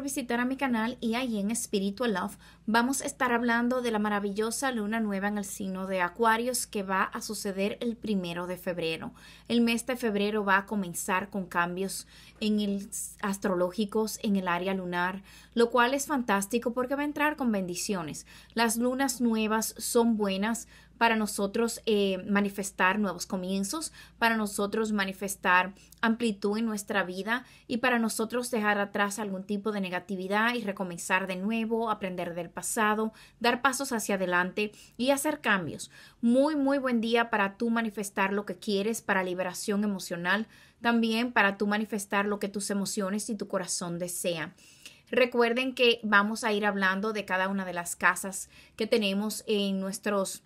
visitar a mi canal y ahí en Spiritual Love vamos a estar hablando de la maravillosa luna nueva en el signo de Acuarios que va a suceder el primero de febrero. El mes de febrero va a comenzar con cambios en el astrológicos en el área lunar, lo cual es fantástico porque va a entrar con bendiciones. Las lunas nuevas son buenas para nosotros eh, manifestar nuevos comienzos, para nosotros manifestar amplitud en nuestra vida y para nosotros dejar atrás algún tipo de negatividad y recomenzar de nuevo, aprender del pasado, dar pasos hacia adelante y hacer cambios. Muy, muy buen día para tú manifestar lo que quieres para liberación emocional, también para tú manifestar lo que tus emociones y tu corazón desean. Recuerden que vamos a ir hablando de cada una de las casas que tenemos en nuestros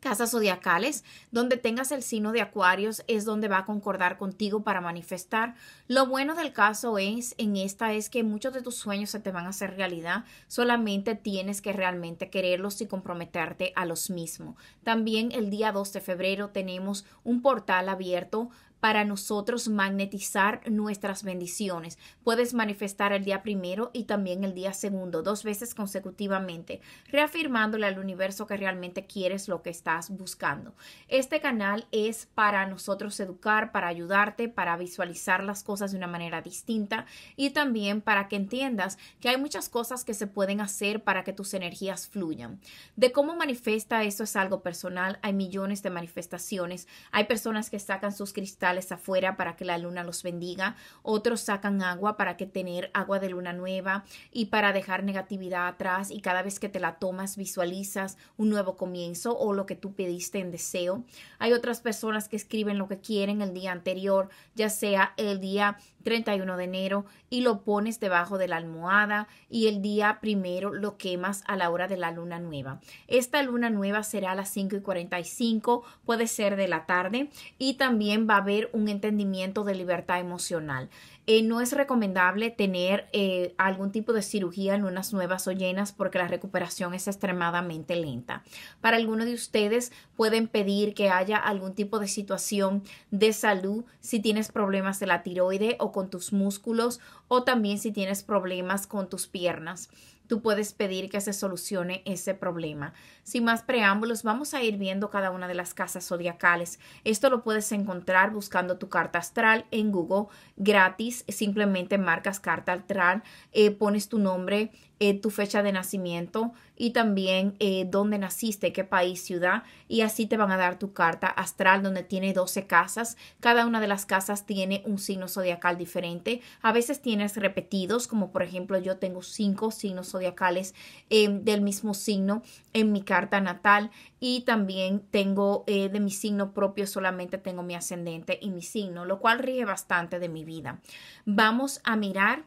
casas zodiacales, donde tengas el signo de Acuarios es donde va a concordar contigo para manifestar. Lo bueno del caso es en esta es que muchos de tus sueños se te van a hacer realidad, solamente tienes que realmente quererlos y comprometerte a los mismos. También el día 2 de febrero tenemos un portal abierto para nosotros magnetizar nuestras bendiciones. Puedes manifestar el día primero y también el día segundo, dos veces consecutivamente, reafirmándole al universo que realmente quieres lo que estás buscando. Este canal es para nosotros educar, para ayudarte, para visualizar las cosas de una manera distinta y también para que entiendas que hay muchas cosas que se pueden hacer para que tus energías fluyan. De cómo manifesta eso es algo personal, hay millones de manifestaciones, hay personas que sacan sus cristales afuera para que la luna los bendiga, otros sacan agua para que tener agua de luna nueva y para dejar negatividad atrás y cada vez que te la tomas visualizas un nuevo comienzo o lo que tú pediste en deseo. Hay otras personas que escriben lo que quieren el día anterior, ya sea el día 31 de enero y lo pones debajo de la almohada y el día primero lo quemas a la hora de la luna nueva. Esta luna nueva será a las 5 y 45, puede ser de la tarde y también va a haber un entendimiento de libertad emocional. Eh, no es recomendable tener eh, algún tipo de cirugía en unas nuevas o llenas porque la recuperación es extremadamente lenta. Para algunos de ustedes pueden pedir que haya algún tipo de situación de salud si tienes problemas de la tiroide o con tus músculos o también si tienes problemas con tus piernas tú puedes pedir que se solucione ese problema. Sin más preámbulos, vamos a ir viendo cada una de las casas zodiacales. Esto lo puedes encontrar buscando tu carta astral en Google gratis. Simplemente marcas carta astral, eh, pones tu nombre, eh, tu fecha de nacimiento y también eh, dónde naciste, qué país, ciudad. Y así te van a dar tu carta astral donde tiene 12 casas. Cada una de las casas tiene un signo zodiacal diferente. A veces tienes repetidos, como por ejemplo yo tengo cinco signos zodiacales em, del mismo signo en mi carta natal. Y también tengo eh, de mi signo propio solamente tengo mi ascendente y mi signo, lo cual rige bastante de mi vida. Vamos a mirar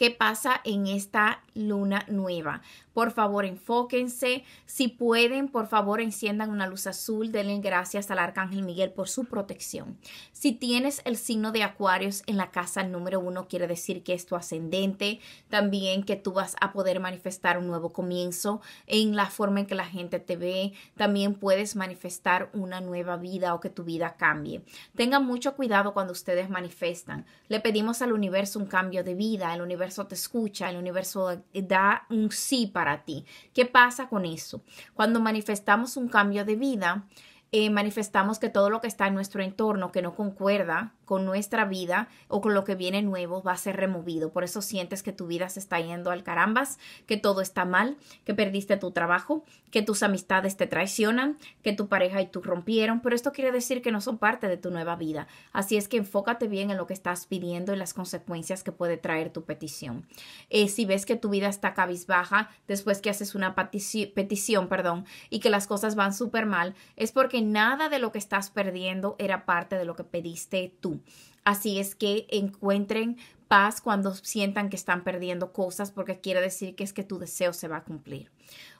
qué pasa en esta luna nueva por favor enfóquense. Si pueden, por favor enciendan una luz azul. Denle gracias al Arcángel Miguel por su protección. Si tienes el signo de Acuarios en la casa número uno, quiere decir que es tu ascendente. También que tú vas a poder manifestar un nuevo comienzo en la forma en que la gente te ve. También puedes manifestar una nueva vida o que tu vida cambie. Tengan mucho cuidado cuando ustedes manifestan. Le pedimos al universo un cambio de vida. El universo te escucha. El universo da un sí para ti. ¿Qué pasa con eso? Cuando manifestamos un cambio de vida, eh, manifestamos que todo lo que está en nuestro entorno, que no concuerda con nuestra vida o con lo que viene nuevo va a ser removido. Por eso sientes que tu vida se está yendo al carambas, que todo está mal, que perdiste tu trabajo, que tus amistades te traicionan, que tu pareja y tú rompieron, pero esto quiere decir que no son parte de tu nueva vida. Así es que enfócate bien en lo que estás pidiendo y las consecuencias que puede traer tu petición. Eh, si ves que tu vida está cabizbaja después que haces una petición, perdón, y que las cosas van súper mal, es porque nada de lo que estás perdiendo era parte de lo que pediste tú. Así es que encuentren paz cuando sientan que están perdiendo cosas porque quiere decir que es que tu deseo se va a cumplir.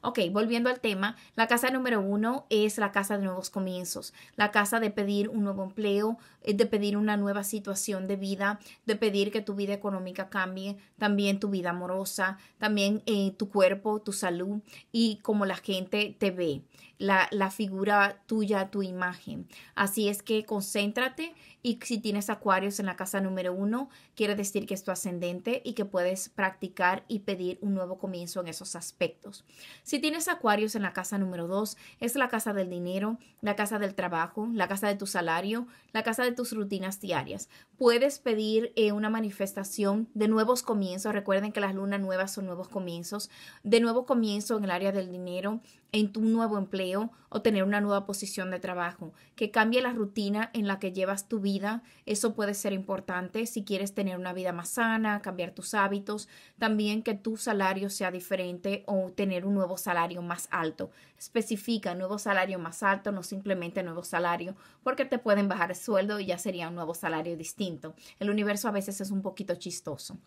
Ok, volviendo al tema, la casa número uno es la casa de nuevos comienzos, la casa de pedir un nuevo empleo, eh, de pedir una nueva situación de vida, de pedir que tu vida económica cambie, también tu vida amorosa, también eh, tu cuerpo, tu salud y como la gente te ve, la, la figura tuya, tu imagen. Así es que concéntrate y si tienes acuarios en la casa número uno, quiere decir que es tu ascendente y que puedes practicar y pedir un nuevo comienzo en esos aspectos. Si tienes acuarios en la casa número 2, es la casa del dinero, la casa del trabajo, la casa de tu salario, la casa de tus rutinas diarias. Puedes pedir eh, una manifestación de nuevos comienzos. Recuerden que las lunas nuevas son nuevos comienzos. De nuevo comienzo en el área del dinero, en tu nuevo empleo o tener una nueva posición de trabajo. Que cambie la rutina en la que llevas tu vida. Eso puede ser importante si quieres tener una vida más sana, cambiar tus hábitos, también que tu salario sea diferente o tener un nuevo salario más alto. Especifica nuevo salario más alto, no simplemente nuevo salario, porque te pueden bajar el sueldo y ya sería un nuevo salario distinto. El universo a veces es un poquito chistoso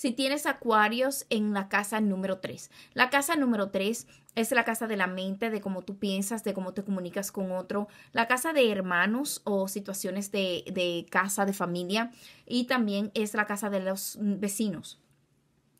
si tienes acuarios en la casa número 3. La casa número 3 es la casa de la mente, de cómo tú piensas, de cómo te comunicas con otro, la casa de hermanos o situaciones de, de casa, de familia, y también es la casa de los vecinos.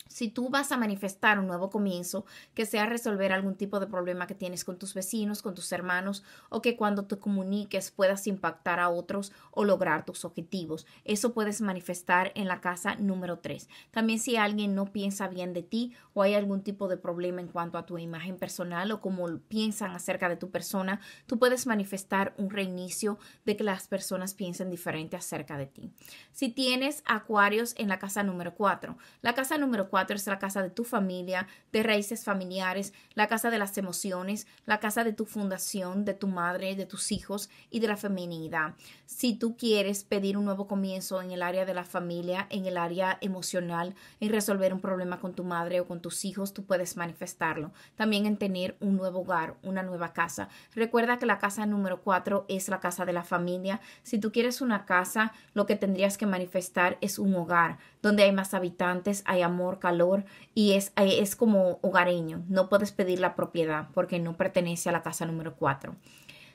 Si tú vas a manifestar un nuevo comienzo, que sea resolver algún tipo de problema que tienes con tus vecinos, con tus hermanos, o que cuando te comuniques puedas impactar a otros o lograr tus objetivos. Eso puedes manifestar en la casa número 3. También si alguien no piensa bien de ti o hay algún tipo de problema en cuanto a tu imagen personal o cómo piensan acerca de tu persona, tú puedes manifestar un reinicio de que las personas piensen diferente acerca de ti. Si tienes acuarios en la casa número 4, la casa número 4 es la casa de tu familia, de raíces familiares, la casa de las emociones, la casa de tu fundación, de tu madre, de tus hijos y de la feminidad. Si tú quieres pedir un nuevo comienzo en el área de la familia, en el área emocional, en resolver un problema con tu madre o con tus hijos, tú puedes manifestarlo. También en tener un nuevo hogar, una nueva casa. Recuerda que la casa número 4 es la casa de la familia. Si tú quieres una casa, lo que tendrías que manifestar es un hogar donde hay más habitantes, hay amor, y es, eh, es como hogareño. No puedes pedir la propiedad porque no pertenece a la casa número 4.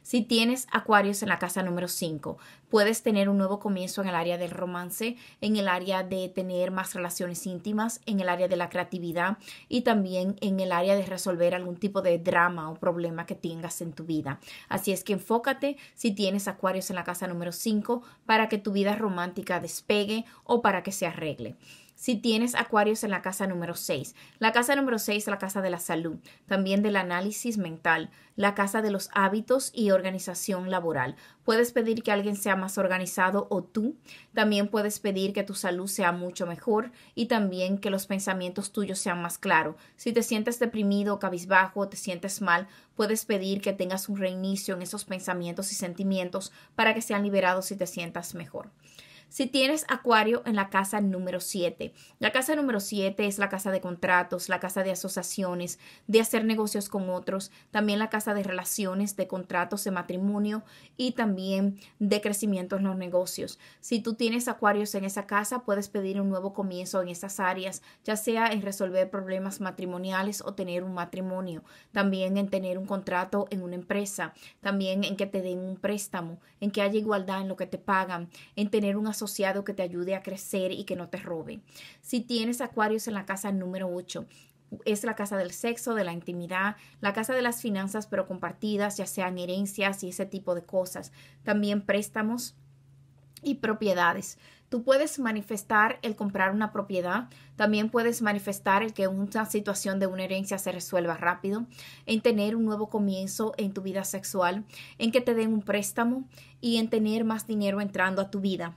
Si tienes acuarios en la casa número 5, puedes tener un nuevo comienzo en el área del romance, en el área de tener más relaciones íntimas, en el área de la creatividad y también en el área de resolver algún tipo de drama o problema que tengas en tu vida. Así es que enfócate si tienes acuarios en la casa número 5 para que tu vida romántica despegue o para que se arregle si tienes acuarios en la casa número 6. La casa número 6 es la casa de la salud, también del análisis mental, la casa de los hábitos y organización laboral. Puedes pedir que alguien sea más organizado o tú. También puedes pedir que tu salud sea mucho mejor y también que los pensamientos tuyos sean más claros. Si te sientes deprimido, cabizbajo o te sientes mal, puedes pedir que tengas un reinicio en esos pensamientos y sentimientos para que sean liberados y te sientas mejor si tienes acuario en la casa número 7. La casa número 7 es la casa de contratos, la casa de asociaciones, de hacer negocios con otros, también la casa de relaciones, de contratos, de matrimonio y también de crecimiento en los negocios. Si tú tienes acuarios en esa casa, puedes pedir un nuevo comienzo en esas áreas, ya sea en resolver problemas matrimoniales o tener un matrimonio, también en tener un contrato en una empresa, también en que te den un préstamo, en que haya igualdad en lo que te pagan, en tener una asociación que te ayude a crecer y que no te robe. Si tienes acuarios en la casa número 8, es la casa del sexo, de la intimidad, la casa de las finanzas, pero compartidas, ya sean herencias y ese tipo de cosas. También préstamos y propiedades. Tú puedes manifestar el comprar una propiedad, también puedes manifestar el que una situación de una herencia se resuelva rápido, en tener un nuevo comienzo en tu vida sexual, en que te den un préstamo y en tener más dinero entrando a tu vida.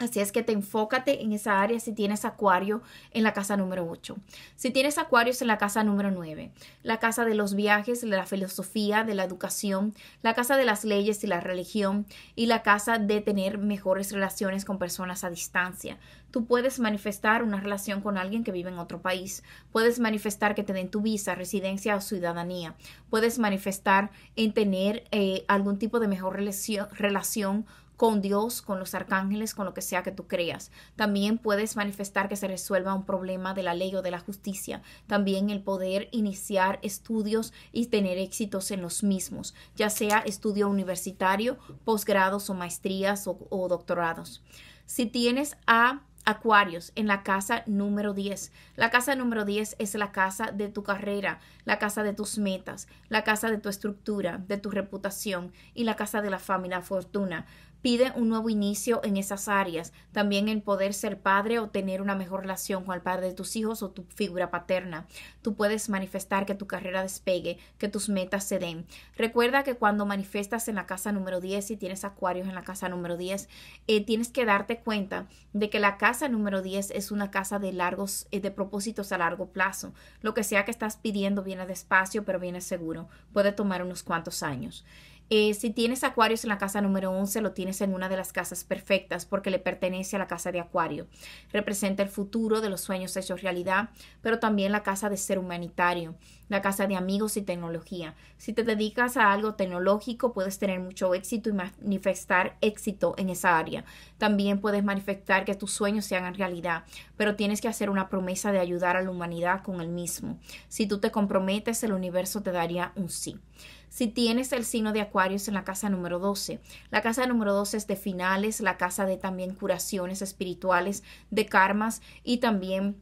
Así es que te enfócate en esa área si tienes acuario en la casa número 8. Si tienes acuarios en la casa número 9, la casa de los viajes, de la filosofía, de la educación, la casa de las leyes y la religión y la casa de tener mejores relaciones con personas a distancia. Tú puedes manifestar una relación con alguien que vive en otro país. Puedes manifestar que te den tu visa, residencia o ciudadanía. Puedes manifestar en tener eh, algún tipo de mejor relación, relación con Dios, con los arcángeles, con lo que sea que tú creas. También puedes manifestar que se resuelva un problema de la ley o de la justicia. También el poder iniciar estudios y tener éxitos en los mismos, ya sea estudio universitario, posgrados o maestrías o, doctorados. Si tienes a Acuarios en la casa número 10. La casa número 10 es la casa de tu carrera, la casa de tus metas, la casa de tu estructura, de tu reputación y la casa de la familia fortuna pide un nuevo inicio en esas áreas, también en poder ser padre o tener una mejor relación con el padre de tus hijos o tu figura paterna. Tú puedes manifestar que tu carrera despegue, que tus metas se den. Recuerda que cuando manifestas en la casa número 10 y tienes acuarios en la casa número 10, eh, tienes que darte cuenta de que la casa número 10 es una casa de largos, eh, de propósitos a largo plazo. Lo que sea que estás pidiendo viene despacio, pero viene seguro. Puede tomar unos cuantos años. Eh, si tienes acuarios en la casa número 11, lo tienes en una de las casas perfectas porque le pertenece a la casa de acuario. Representa el futuro de los sueños hechos realidad, pero también la casa de ser humanitario, la casa de amigos y tecnología. Si te dedicas a algo tecnológico, puedes tener mucho éxito y manifestar éxito en esa área. También puedes manifestar que tus sueños se hagan realidad, pero tienes que hacer una promesa de ayudar a la humanidad con el mismo. Si tú te comprometes, el universo te daría un sí. Si tienes el signo de Acuarios en la casa número 12, la casa número 12 es de finales, la casa de también curaciones espirituales, de karmas y también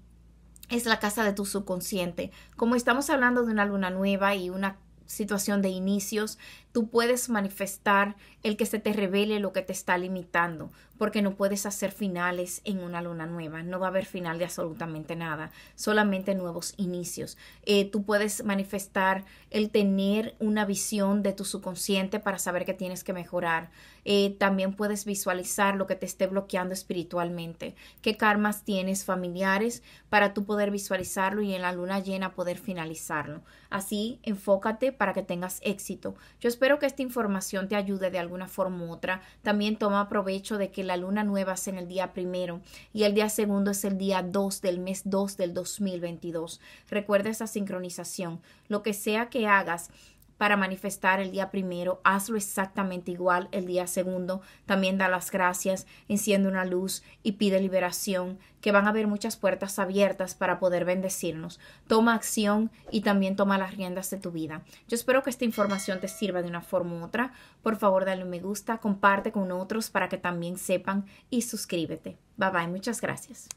es la casa de tu subconsciente. Como estamos hablando de una luna nueva y una situación de inicios, tú puedes manifestar el que se te revele lo que te está limitando porque no puedes hacer finales en una luna nueva, no va a haber final de absolutamente nada, solamente nuevos inicios. Eh, tú puedes manifestar el tener una visión de tu subconsciente para saber que tienes que mejorar. Eh, también puedes visualizar lo que te esté bloqueando espiritualmente, qué karmas tienes familiares para tú poder visualizarlo y en la luna llena poder finalizarlo. Así, enfócate para que tengas éxito. Yo espero que esta información te ayude de alguna forma u otra. También toma provecho de que la luna nueva es en el día primero y el día segundo es el día 2 del mes 2 del 2022. Recuerda esa sincronización. Lo que sea que hagas, para manifestar el día primero, hazlo exactamente igual el día segundo. También da las gracias, enciende una luz y pide liberación, que van a haber muchas puertas abiertas para poder bendecirnos. Toma acción y también toma las riendas de tu vida. Yo espero que esta información te sirva de una forma u otra. Por favor, dale un me gusta, comparte con otros para que también sepan y suscríbete. Bye bye, muchas gracias.